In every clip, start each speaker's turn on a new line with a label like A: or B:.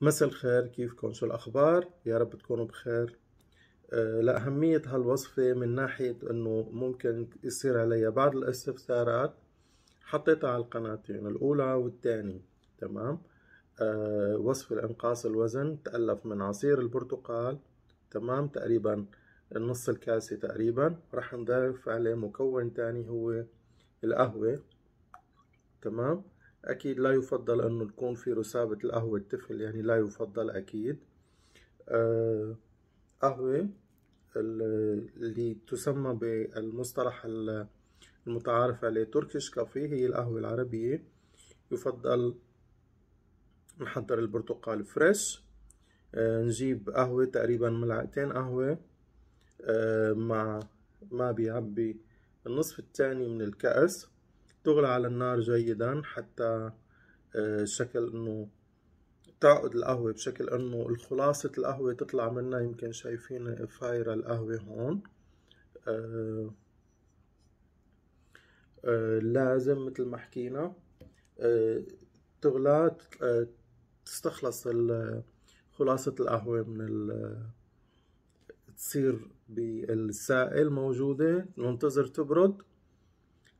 A: مساء الخير كيفكم شو الأخبار يا رب تكونوا بخير آه، لأهمية هالوصفة من ناحية أنه ممكن يصير علي بعض الاستفسارات حطيتها على القناتين الأولى والثانية تمام آه، وصف الإنقاص الوزن تألف من عصير البرتقال تمام تقريبا النص الكاسة تقريبا رح نضيف عليه مكون تاني هو القهوة تمام اكيد لا يفضل انه تكون في رسابة القهوة التفل يعني لا يفضل اكيد آه، قهوة اللي تسمى بالمصطلح المتعارف عليه تركيش كافي هي القهوة العربية يفضل نحضر البرتقال فريش آه، نجيب قهوة تقريبا ملعقتين قهوة آه، مع ما بيعبي النصف الثاني من الكأس تغلى على النار جيدا حتى آه، شكل انه تعقد القهوة بشكل انه الخلاصة القهوة تطلع منها يمكن شايفين فايرة القهوة هون آه، آه، لازم مثل ما حكينا تغلى تستخلص خلاصة القهوة من تصير بالسائل موجودة ننتظر تبرد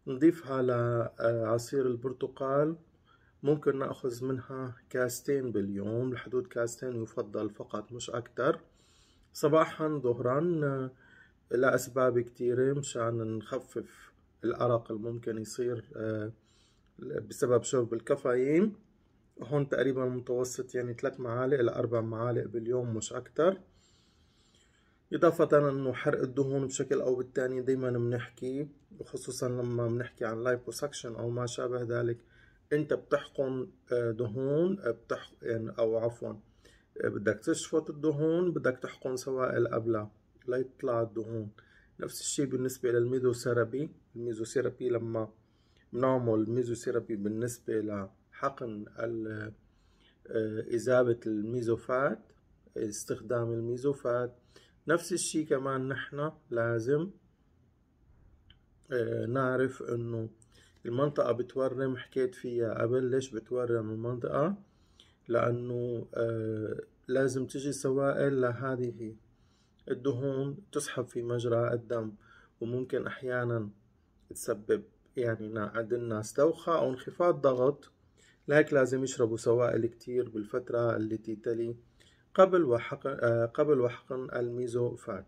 A: نضيفها لعصير آه، البرتقال ممكن نأخذ منها كاستين باليوم لحدود كاستين يفضل فقط مش أكتر صباحا ظهرا آه، لأسباب كتيرة مشان نخفف الأرق الممكن يصير آه، بسبب شرب الكافيين هون تقريبا متوسط يعني ثلاث معالق لأربع معالق باليوم مش أكتر إضافة أنه حرق الدهون بشكل أو بالتاني دايما بنحكي وخصوصا لما بنحكي عن لايبوسكشن أو ما شابه ذلك أنت بتحقن آه، دهون آه، بتحق يعني أو عفوا آه، بدك تشفط الدهون بدك تحقن سوائل قبلها ليطلع الدهون نفس الشيء بالنسبة للميزوثيرابي الميزوثيرابي لما بنعمل ميزوثيرابي بالنسبة لحقن إذابة الميزوفات استخدام الميزوفات نفس الشيء كمان نحن لازم آه، نعرف انه المنطقة بتورم حكيت فيها قبل ليش بتورم المنطقة لأنه آه، لازم تجي سوائل لهذه الدهون تسحب في مجرى الدم وممكن أحيانا تسبب يعني عند الناس دوخة أو انخفاض ضغط لهيك لازم يشربوا سوائل كتير بالفترة التي تلي قبل وحقن, آه، قبل وحقن الميزوفات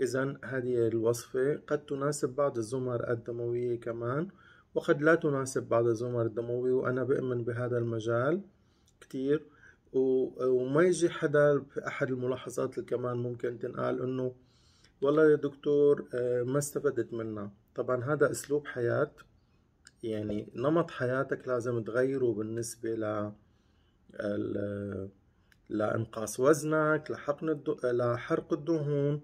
A: إذا هذه الوصفة قد تناسب بعض الزمر الدموية كمان وقد لا تناسب بعض الزمر الدموية وأنا بأمن بهذا المجال كتير وما يجي حدا في أحد الملاحظات اللي كمان ممكن تنقال إنه والله يا دكتور آه، ما استفدت منها طبعا هذا أسلوب حياة يعني نمط حياتك لازم تغيره بالنسبة ل لانقاص وزنك لحقن الدو... لحرق الدهون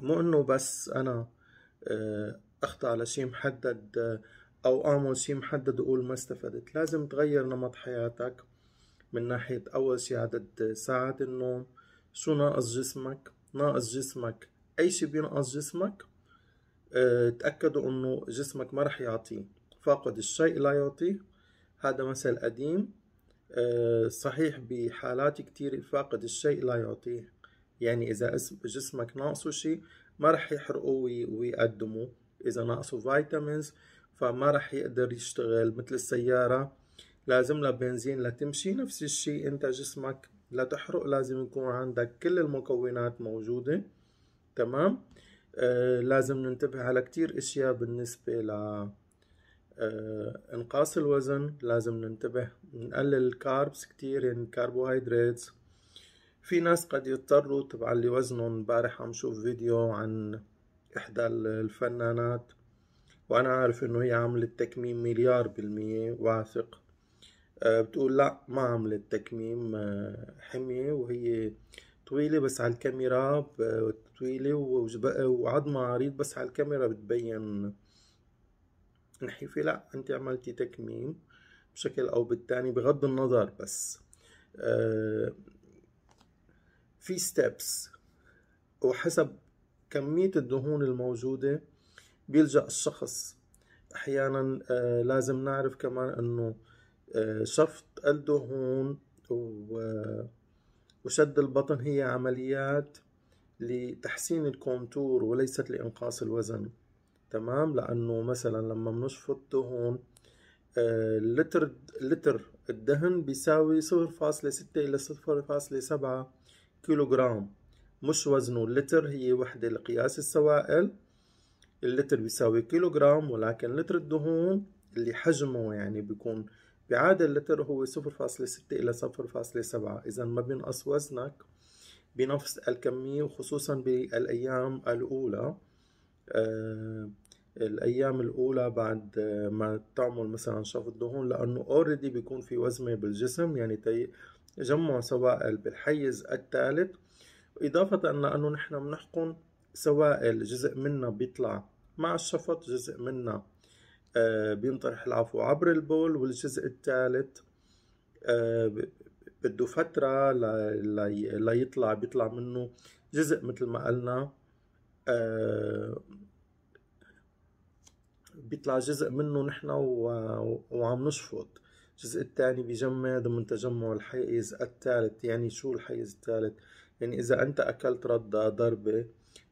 A: مو انه بس انا آه، اخضع لشيء محدد آه، او اعمل شيء محدد واقول ما استفدت لازم تغير نمط حياتك من ناحية أول شي عدد آه، ساعات النوم شو ناقص جسمك ناقص جسمك أي شي بينقص جسمك تأكدوا أنه جسمك ما رح يعطيه فاقد الشيء لا يعطيه هذا مثل قديم آه، صحيح بحالات كتير فاقد الشيء لا يعطيه يعني إذا جسمك ناقصه شيء ما رح يحرقه ويقدمه إذا ناقصه فيتامينز فما رح يقدر يشتغل مثل السيارة لازم لها بنزين لتمشي نفس الشيء أنت جسمك لتحرق لازم يكون عندك كل المكونات موجودة تمام آه لازم ننتبه على كتير اشياء بالنسبة ل آه، انقاص الوزن لازم ننتبه نقلل الكاربس كتير يعني الكربوهيدرات في ناس قد يضطروا تبع اللي وزنهم امبارح عم شوف فيديو عن احدى الفنانات وانا عارف انه هي عملت تكميم مليار بالمية واثق آه، بتقول لا ما عملت تكميم آه، حمية وهي طويلة بس على الكاميرا طويلة وعظمها عريض بس على الكاميرا بتبين النحيفه لا انت عملتي تكميم بشكل او بالتاني بغض النظر بس آه، في ستيبس وحسب كمية الدهون الموجودة بيلجأ الشخص أحيانا آه، لازم نعرف كمان أنه آه، شفط الدهون وشد البطن هي عمليات لتحسين الكونتور وليست لإنقاص الوزن تمام لانه مثلا لما بنشفط دهون آه، لتر لتر الدهن بيساوي 0.6 الى 0.7 كيلوغرام مش وزنه اللتر هي وحدة لقياس السوائل اللتر بيساوي كيلوغرام ولكن لتر الدهون اللي حجمه يعني بيكون بعادة اللتر هو 0.6 إلى 0.7 إذا ما بينقص وزنك بنفس الكمية وخصوصا بالأيام الأولى آه، الايام الاولى بعد ما تعمل مثلا شفط دهون لانه اوريدي بيكون في وزمه بالجسم يعني تجمع سوائل بالحيز الثالث اضافه لانه نحن بنحقن سوائل جزء منها بيطلع مع الشفط جزء منها آه، بينطرح العفو عبر البول والجزء الثالث آه، بده فترة ليطلع بيطلع منه جزء مثل ما قلنا آه، بيطلع جزء منه نحن وعم نشفط الجزء الثاني بجمع ضمن تجمع الحيز الثالث يعني شو الحيز الثالث يعني اذا انت اكلت رده ضربه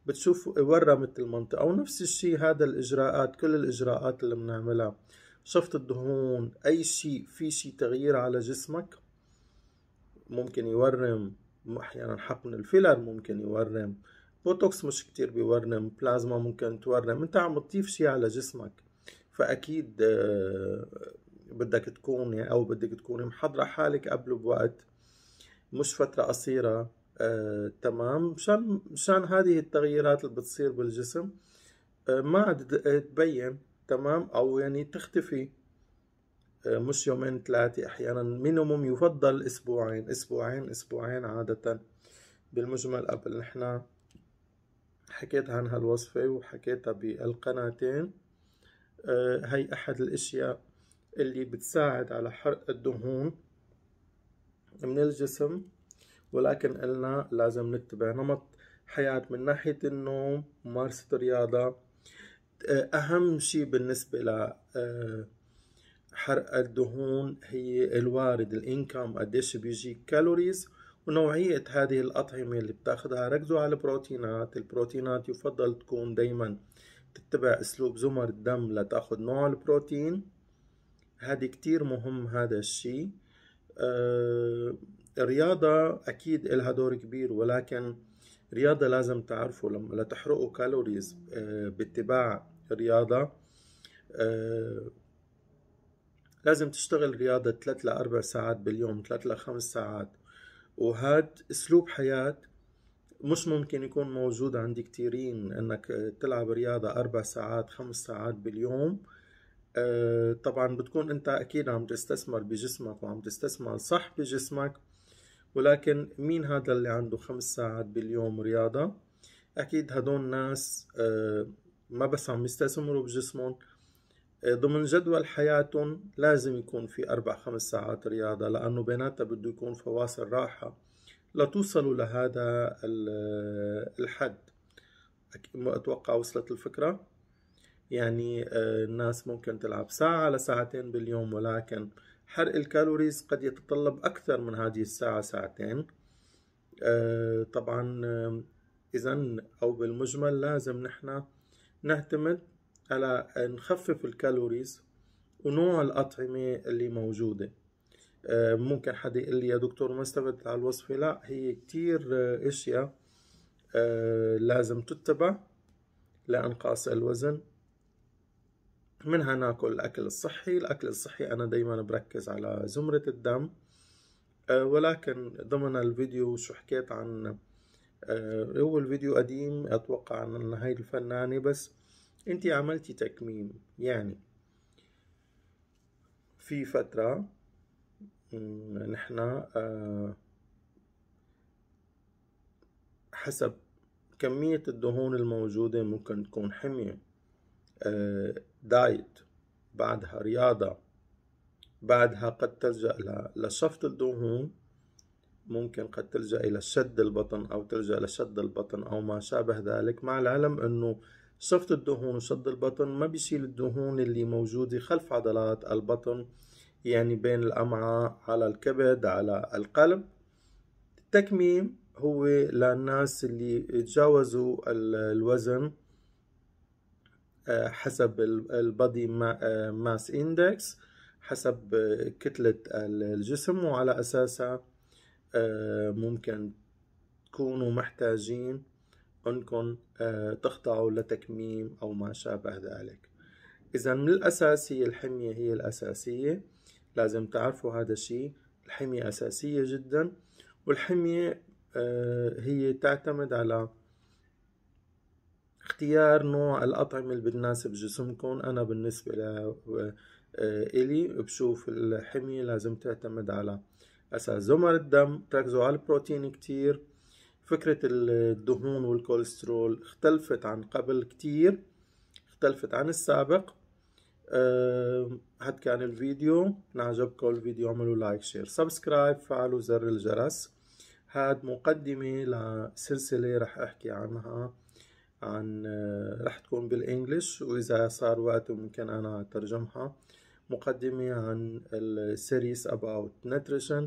A: بتشوف ورمت المنطقه ونفس الشيء هذا الاجراءات كل الاجراءات اللي بنعملها شفط الدهون اي شيء في شيء تغيير على جسمك ممكن يورم احيانا حقن الفيلر ممكن يورم آه بوتوكس مش كتير بيورم بلازما ممكن تورم انت عم تضيف شي على جسمك فاكيد آه، بدك تكون او بدك تكوني محضره حالك قبل بوقت مش فتره قصيره آه، تمام مشان مشان هذه التغييرات اللي بتصير بالجسم آه، ما عاد آه، تبين تمام او يعني تختفي آه، مش يومين ثلاثة أحيانا مينيموم يفضل أسبوعين أسبوعين أسبوعين عادة بالمجمل قبل نحنا حكيت عن هالوصفة وحكيتها بالقناتين آه، هي أحد الأشياء اللي بتساعد على حرق الدهون من الجسم ولكن قلنا لازم نتبع نمط حياة من ناحية النوم ممارسة الرياضة آه، أهم شيء بالنسبة ل آه، حرق الدهون هي الوارد الانكم قديش بيجيك كالوريز ونوعية هذه الأطعمة اللي بتاخدها ركزوا على البروتينات البروتينات يفضل تكون دايما تتبع أسلوب زمر الدم لتاخد نوع البروتين هذه كتير مهم هذا الشيء أه الرياضة أكيد إلها دور كبير ولكن رياضة لازم تعرفوا لما لتحرقوا كالوريز أه باتباع رياضة أه لازم تشتغل رياضة 3 ل 4 ساعات باليوم 3 ل 5 ساعات وهذا اسلوب حياه مش ممكن يكون موجود عند كتيرين انك تلعب رياضه اربع ساعات خمس ساعات باليوم آه، طبعا بتكون انت اكيد عم تستثمر بجسمك وعم تستثمر صح بجسمك ولكن مين هذا اللي عنده خمس ساعات باليوم رياضه اكيد هدول ناس آه، ما بس عم يستثمروا بجسمهم ضمن جدول حياتهم لازم يكون في أربع خمس ساعات رياضة لأنه بيناتها بده يكون فواصل راحة لتوصلوا لهذا الحد أتوقع وصلت الفكرة يعني آه، الناس ممكن تلعب ساعة لساعتين باليوم ولكن حرق الكالوريز قد يتطلب أكثر من هذه الساعة ساعتين آه، طبعا إذا أو بالمجمل لازم نحن نعتمد على نخفف الكالوريز ونوع الأطعمة اللي موجودة آه، ممكن حد يقول لي يا دكتور ما استفدت على الوصفة لا هي كتير آه، اشياء آه، لازم تتبع لانقاص الوزن منها ناكل الاكل الصحي الاكل الصحي انا دايما بركز على زمرة الدم ولكن ضمن الفيديو شو حكيت عن هو الفيديو قديم اتوقع عن هاي الفنانة بس انت عملتي تكميم يعني في فترة نحن آه، حسب كمية الدهون الموجودة ممكن تكون حمية آه، دايت بعدها رياضة بعدها قد تلجأ لشفط الدهون ممكن قد تلجأ إلى شد البطن أو تلجأ لشد البطن أو ما شابه ذلك مع العلم أنه صفت الدهون وسد البطن ما بيشيل الدهون اللي موجودة خلف عضلات البطن يعني بين الأمعاء على الكبد على القلب التكميم هو للناس اللي تجاوزوا الوزن آه، حسب البادي آه، ماس اندكس حسب آه، كتلة الجسم وعلى أساسها ممكن تكونوا محتاجين أنكم آه، تخضعوا لتكميم أو ما شابه ذلك إذا من الأساس هي الحمية هي الأساسية لازم تعرفوا هذا الشيء الحمية أساسية جدا والحمية آه، هي تعتمد على اختيار نوع الأطعمة اللي بتناسب جسمكم أنا بالنسبة آه، إلي بشوف الحمية لازم تعتمد على أساس زمر الدم تركزوا على البروتين كتير فكرة الدهون والكوليسترول اختلفت عن قبل كتير اختلفت عن السابق آه، هاد كان الفيديو إن الفيديو عملوا لايك شير سبسكرايب فعلوا زر الجرس هاد مقدمة لسلسلة رح احكي عنها عن آه، رح تكون بالانجلش واذا صار وقت ممكن انا اترجمها مقدمة عن السيريس about nutrition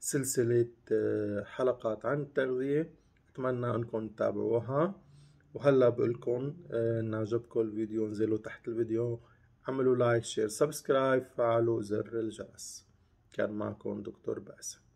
A: سلسلة آه، حلقات عن التغذية أتمنى أنكم تتابعوها وهلا بقولكم آه، إن عجبكم الفيديو انزلوا تحت الفيديو اعملوا لايك شير سبسكرايب فعلوا زر الجرس كان معكم دكتور باسم